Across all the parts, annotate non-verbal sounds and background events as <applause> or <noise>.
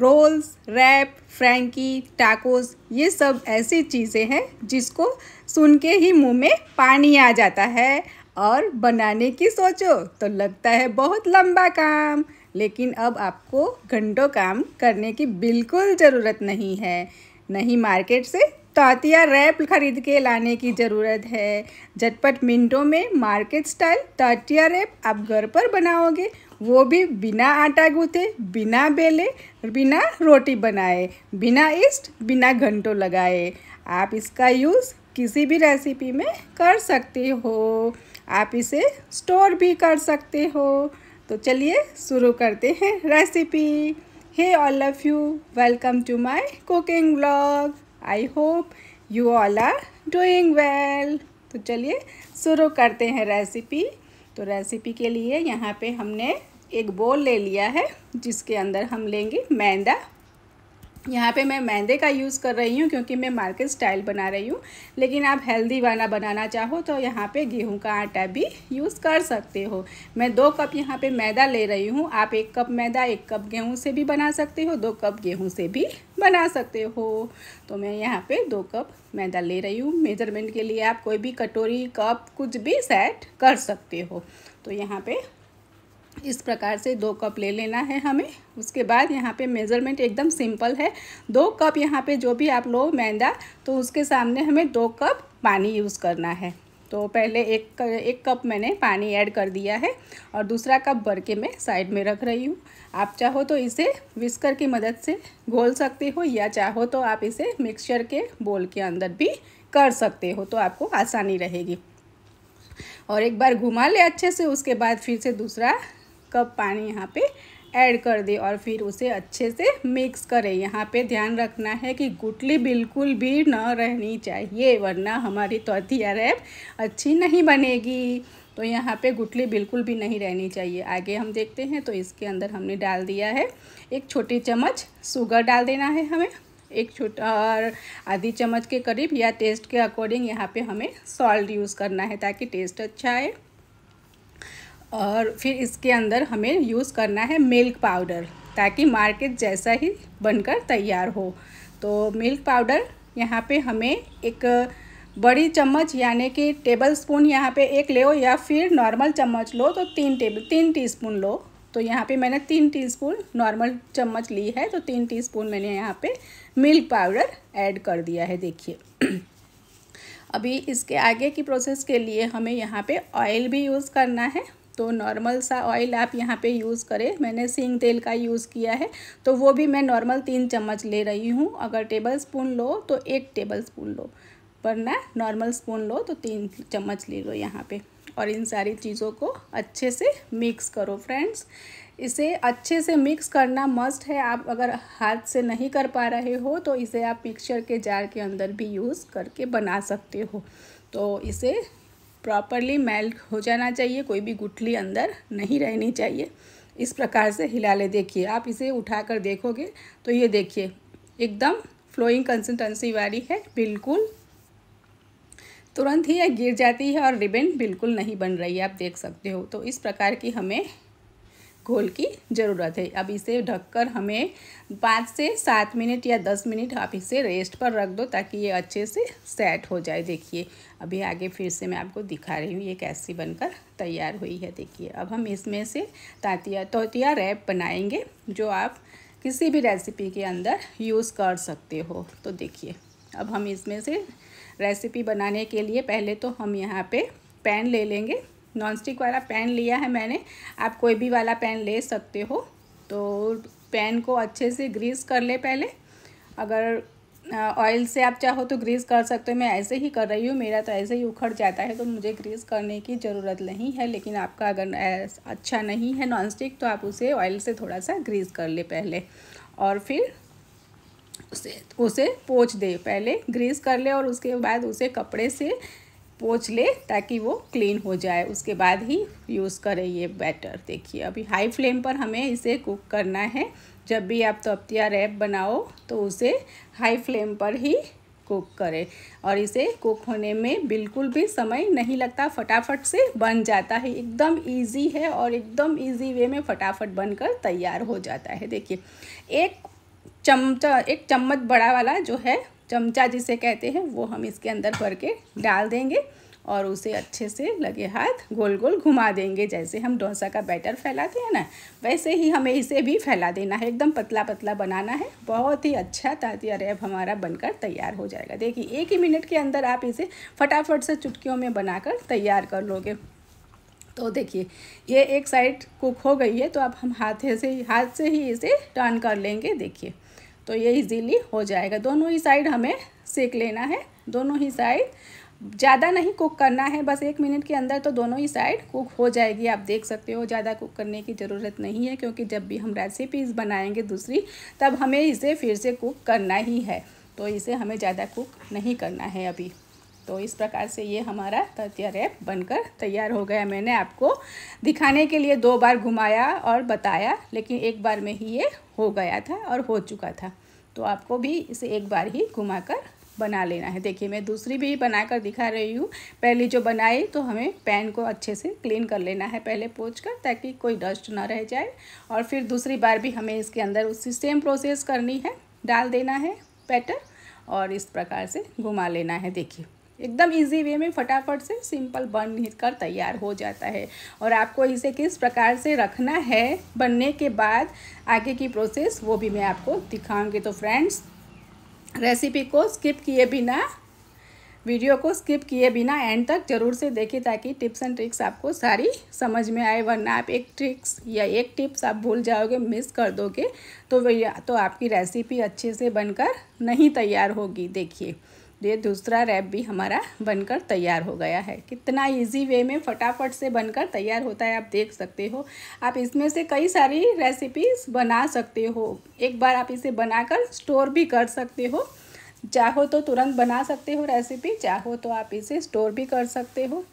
roles rap Frankie tacos ये सब ऐसी चीज़ें हैं जिसको सुन के ही मुंह में पानी आ जाता है और बनाने की सोचो तो लगता है बहुत लंबा काम लेकिन अब आपको घंटों काम करने की बिल्कुल ज़रूरत नहीं है नहीं मार्केट से तातिया रैप खरीद के लाने की ज़रूरत है झटपट मिनटों में मार्केट स्टाइल तातिया रैप आप घर पर बनाओगे वो भी बिना आटा गूँथे बिना बेले बिना रोटी बनाए बिना ईस्ट बिना घंटों लगाए आप इसका यूज़ किसी भी रेसिपी में कर सकते हो आप इसे स्टोर भी कर सकते हो तो चलिए शुरू करते हैं recipe hey all of you welcome to my cooking blog I hope you all are doing well तो चलिए शुरू करते हैं रेसिपी तो रेसिपी के लिए यहाँ पे हमने एक बोल ले लिया है जिसके अंदर हम लेंगे मैदा यहाँ पे मैं मैदे का यूज़ कर रही हूँ क्योंकि मैं मार्केट स्टाइल बना रही हूँ लेकिन आप हेल्दी वाला बनाना चाहो तो यहाँ पे गेहूँ का आटा भी यूज़ कर सकते हो मैं दो कप यहाँ पे मैदा ले रही हूँ आप एक कप मैदा एक कप गेहूँ से भी बना सकते हो दो कप गेहूँ से भी बना सकते हो तो मैं यहाँ पर दो कप मैदा ले रही हूँ मेजरमेंट के लिए आप कोई भी कटोरी कप कुछ भी सेट कर सकते हो तो यहाँ पर इस प्रकार से दो कप ले लेना है हमें उसके बाद यहाँ पे मेज़रमेंट एकदम सिंपल है दो कप यहाँ पे जो भी आप लो मैदा तो उसके सामने हमें दो कप पानी यूज़ करना है तो पहले एक एक कप मैंने पानी ऐड कर दिया है और दूसरा कप भर के मैं साइड में रख रही हूँ आप चाहो तो इसे विस्कर की मदद से घोल सकते हो या चाहो तो आप इसे मिक्सचर के बोल के अंदर भी कर सकते हो तो आपको आसानी रहेगी और एक बार घुमा ले अच्छे से उसके बाद फिर से दूसरा कप पानी यहाँ पे ऐड कर दे और फिर उसे अच्छे से मिक्स करें यहाँ पे ध्यान रखना है कि गुटली बिल्कुल भी न रहनी चाहिए वरना हमारी तोतिया रैप अच्छी नहीं बनेगी तो यहाँ पे गुटली बिल्कुल भी नहीं रहनी चाहिए आगे हम देखते हैं तो इसके अंदर हमने डाल दिया है एक छोटी चम्मच शुगर डाल देना है हमें एक छोटा और आधी चम्मच के करीब या टेस्ट के अकॉर्डिंग यहाँ पे हमें सॉल्ट यूज़ करना है ताकि टेस्ट अच्छा आए और फिर इसके अंदर हमें यूज़ करना है मिल्क पाउडर ताकि मार्केट जैसा ही बनकर तैयार हो तो मिल्क पाउडर यहाँ पे हमें एक बड़ी चम्मच यानी कि टेबल स्पून यहाँ पे एक ले या फिर नॉर्मल चम्मच लो तो तीन टेबल तीन टीस्पून लो तो यहाँ पे मैंने तीन टीस्पून नॉर्मल चम्मच ली है तो तीन टीस्पून मैंने यहाँ पे मिल्क पाउडर ऐड कर दिया है देखिए <clears throat> अभी इसके आगे की प्रोसेस के लिए हमें यहाँ पे ऑयल भी यूज़ करना है तो नॉर्मल सा ऑयल आप यहाँ पे यूज़ करें मैंने सींग तेल का यूज़ किया है तो वो भी मैं नॉर्मल तीन चम्मच ले रही हूँ अगर टेबल स्पून लो तो एक टेबल स्पून लो वरना नॉर्मल स्पून लो तो तीन चम्मच ले लो यहाँ पे और इन सारी चीज़ों को अच्छे से मिक्स करो फ्रेंड्स इसे अच्छे से मिक्स करना मस्ट है आप अगर हाथ से नहीं कर पा रहे हो तो इसे आप पिक्चर के जार के अंदर भी यूज़ करके बना सकते हो तो इसे प्रॉपरली मेल्ट हो जाना चाहिए कोई भी गुठली अंदर नहीं रहनी चाहिए इस प्रकार से हिला ले देखिए आप इसे उठा कर देखोगे तो ये देखिए एकदम फ्लोइंग कंसिस्टेंसी वाली है बिल्कुल तुरंत ही यह गिर जाती है और रिबन बिल्कुल नहीं बन रही है आप देख सकते हो तो इस प्रकार की हमें घोल की ज़रूरत है अब इसे ढककर हमें पाँच से सात मिनट या दस मिनट आप इसे रेस्ट पर रख दो ताकि ये अच्छे से सेट हो जाए देखिए अभी आगे फिर से मैं आपको दिखा रही हूँ ये कैसी बनकर तैयार हुई है देखिए अब हम इसमें से तातिया तोतिया रैप बनाएंगे जो आप किसी भी रेसिपी के अंदर यूज़ कर सकते हो तो देखिए अब हम इसमें से रेसिपी बनाने के लिए पहले तो हम यहाँ पर पैन ले लेंगे नॉन स्टिक वाला पैन लिया है मैंने आप कोई भी वाला पैन ले सकते हो तो पैन को अच्छे से ग्रीस कर ले पहले अगर ऑयल से आप चाहो तो ग्रीस कर सकते हो मैं ऐसे ही कर रही हूँ मेरा तो ऐसे ही उखड़ जाता है तो मुझे ग्रीस करने की ज़रूरत नहीं है लेकिन आपका अगर अच्छा नहीं है नॉन स्टिक तो आप उसे ऑयल से थोड़ा सा ग्रीस कर ले पहले और फिर उसे उसे पोछ दे पहले ग्रीस कर ले और उसके बाद उसे कपड़े से पोछ ले ताकि वो क्लीन हो जाए उसके बाद ही यूज़ करें ये बैटर देखिए अभी हाई फ्लेम पर हमें इसे कुक करना है जब भी आप तो रैप बनाओ तो उसे हाई फ्लेम पर ही कुक करें और इसे कुक होने में बिल्कुल भी समय नहीं लगता फटाफट से बन जाता है एकदम इजी है और एकदम इजी वे में फटाफट बनकर तैयार हो जाता है देखिए एक चमचा एक चम्मच बड़ा वाला जो है चमचा जिसे कहते हैं वो हम इसके अंदर भर के डाल देंगे और उसे अच्छे से लगे हाथ गोल गोल घुमा देंगे जैसे हम डोसा का बैटर फैलाते हैं ना वैसे ही हमें इसे भी फैला देना है एकदम पतला पतला बनाना है बहुत ही अच्छा तातिया रैब हमारा बनकर तैयार हो जाएगा देखिए एक ही मिनट के अंदर आप इसे फटाफट से चुटकियों में बनाकर तैयार कर लोगे तो देखिए ये एक साइड कुक हो गई है तो अब हम हाथ से हाथ से ही इसे टर्न कर लेंगे देखिए तो ये इजीली हो जाएगा दोनों ही साइड हमें सेक लेना है दोनों ही साइड ज़्यादा नहीं कुक करना है बस एक मिनट के अंदर तो दोनों ही साइड कुक हो जाएगी आप देख सकते हो ज़्यादा कुक करने की ज़रूरत नहीं है क्योंकि जब भी हम रेसिपीज़ बनाएंगे दूसरी तब हमें इसे फिर से कुक करना ही है तो इसे हमें ज़्यादा कुक नहीं करना है अभी तो इस प्रकार से ये हमारा ततिया रैप बनकर तैयार हो गया मैंने आपको दिखाने के लिए दो बार घुमाया और बताया लेकिन एक बार में ही ये हो गया था और हो चुका था तो आपको भी इसे एक बार ही घुमाकर बना लेना है देखिए मैं दूसरी भी बनाकर दिखा रही हूँ पहले जो बनाई तो हमें पैन को अच्छे से क्लीन कर लेना है पहले पोच कर ताकि कोई डस्ट ना रह जाए और फिर दूसरी बार भी हमें इसके अंदर उसी सेम प्रोसेस करनी है डाल देना है बैटर और इस प्रकार से घुमा लेना है देखिए एकदम इजी वे में फटाफट से सिंपल बन कर तैयार हो जाता है और आपको इसे किस प्रकार से रखना है बनने के बाद आगे की प्रोसेस वो भी मैं आपको दिखाऊंगी तो फ्रेंड्स रेसिपी को स्किप किए बिना वीडियो को स्किप किए बिना एंड तक जरूर से देखें ताकि टिप्स एंड ट्रिक्स आपको सारी समझ में आए वरना आप एक ट्रिक्स या एक टिप्स आप भूल जाओगे मिस कर दोगे तो तो आपकी रेसिपी अच्छे से बनकर नहीं तैयार होगी देखिए ये दूसरा रैप भी हमारा बनकर तैयार हो गया है कितना इजी वे में फटाफट से बनकर तैयार होता है आप देख सकते हो आप इसमें से कई सारी रेसिपीज बना सकते हो एक बार आप इसे बनाकर स्टोर भी कर सकते हो चाहो तो तुरंत बना सकते हो रेसिपी चाहो तो आप इसे स्टोर भी कर सकते हो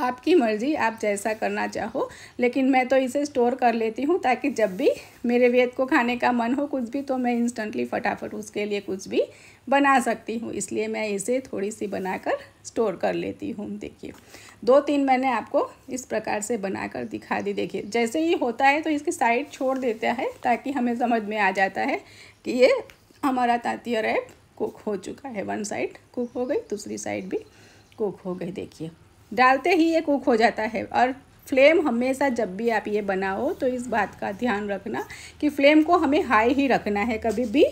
आपकी मर्ज़ी आप जैसा करना चाहो लेकिन मैं तो इसे स्टोर कर लेती हूँ ताकि जब भी मेरे वेद को खाने का मन हो कुछ भी तो मैं इंस्टेंटली फटाफट उसके लिए कुछ भी बना सकती हूँ इसलिए मैं इसे थोड़ी सी बनाकर स्टोर कर लेती हूँ देखिए दो तीन मैंने आपको इस प्रकार से बनाकर दिखा दी देखिए जैसे ही होता है तो इसकी साइड छोड़ देता है ताकि हमें समझ में आ जाता है कि ये हमारा तातिया रैप कुक हो चुका है वन साइड कुक हो गई दूसरी साइड भी कुक हो गई देखिए डालते ही ये कुक हो जाता है और फ्लेम हमेशा जब भी आप ये बनाओ तो इस बात का ध्यान रखना कि फ्लेम को हमें हाई ही रखना है कभी भी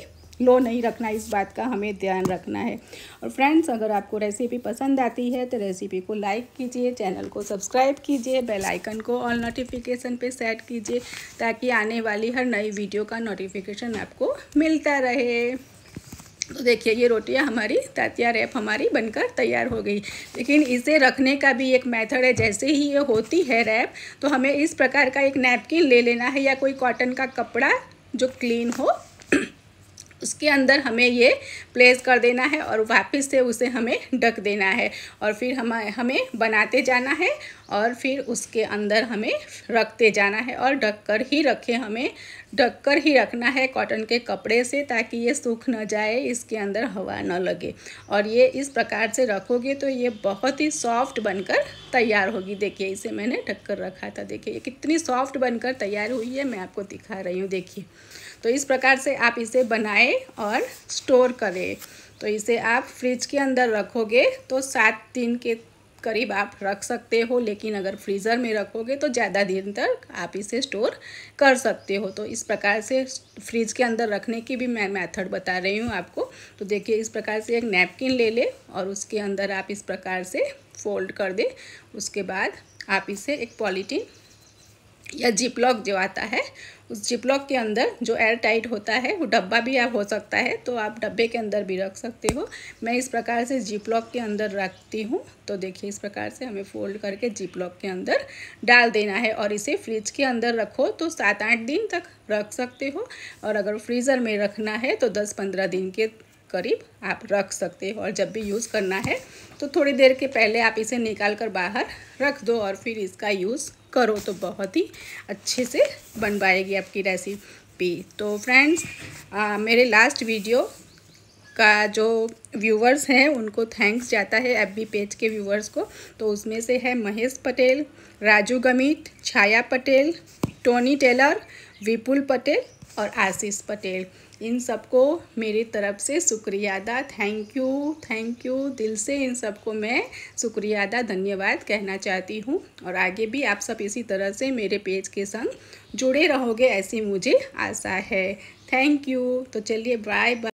लो नहीं रखना इस बात का हमें ध्यान रखना है और फ्रेंड्स अगर आपको रेसिपी पसंद आती है तो रेसिपी को लाइक कीजिए चैनल को सब्सक्राइब कीजिए बेल आइकन को ऑल नोटिफिकेशन पे सेट कीजिए ताकि आने वाली हर नई वीडियो का नोटिफिकेशन आपको मिलता रहे तो देखिए ये रोटियां हमारी तातिया रैप हमारी बनकर तैयार हो गई लेकिन इसे रखने का भी एक मेथड है जैसे ही ये होती है रैप तो हमें इस प्रकार का एक नैपकिन ले लेना है या कोई कॉटन का कपड़ा जो क्लीन हो <clears throat> उसके अंदर हमें ये प्लेस कर देना है और वापस से उसे हमें ढक देना है और फिर हम हमें बनाते जाना है और फिर उसके अंदर हमें रखते जाना है और ढक कर ही रखें हमें ढककर ही रखना है कॉटन के कपड़े से ताकि ये सूख न जाए इसके अंदर हवा न लगे और ये इस प्रकार से रखोगे तो ये बहुत ही सॉफ्ट बनकर तैयार होगी देखिए इसे मैंने ढककर रखा था देखिए ये कितनी सॉफ्ट बनकर तैयार हुई है मैं आपको दिखा रही हूँ देखिए तो इस प्रकार से आप इसे बनाए और स्टोर करें तो इसे आप फ्रिज के अंदर रखोगे तो सात दिन के करीब आप रख सकते हो लेकिन अगर फ्रीज़र में रखोगे तो ज़्यादा दिन तक आप इसे स्टोर कर सकते हो तो इस प्रकार से फ्रिज के अंदर रखने की भी मैं मेथड बता रही हूँ आपको तो देखिए इस प्रकार से एक नैपकिन ले ले और उसके अंदर आप इस प्रकार से फोल्ड कर दे उसके बाद आप इसे एक पॉलीटीन या जिपलॉक जो आता है उस जिपलॉक के अंदर जो एयर टाइट होता है वो डब्बा भी आप हो सकता है तो आप डब्बे के अंदर भी रख सकते हो मैं इस प्रकार से जिपलॉक के अंदर रखती हूँ तो देखिए इस प्रकार से हमें फोल्ड करके जिपलॉक के अंदर डाल देना है और इसे फ्रिज के अंदर रखो तो सात आठ दिन तक रख सकते हो और अगर फ्रीज़र में रखना है तो दस पंद्रह दिन के करीब आप रख सकते हो और जब भी यूज़ करना है तो थोड़ी देर के पहले आप इसे निकाल कर बाहर रख दो और फिर इसका यूज़ करो तो बहुत ही अच्छे से बन पाएगी आपकी रेसिपी तो फ्रेंड्स मेरे लास्ट वीडियो का जो व्यूवर्स हैं उनको थैंक्स जाता है एफ पेज के व्यूवर्स को तो उसमें से है महेश पटेल राजू गमित छाया पटेल टोनी टेलर विपुल पटेल और आशीष पटेल इन सबको मेरी तरफ से शुक्रिया अदा थैंक यू थैंक यू दिल से इन सबको मैं शुक्रिया अदा धन्यवाद कहना चाहती हूँ और आगे भी आप सब इसी तरह से मेरे पेज के संग जुड़े रहोगे ऐसी मुझे आशा है थैंक यू तो चलिए बाय बाय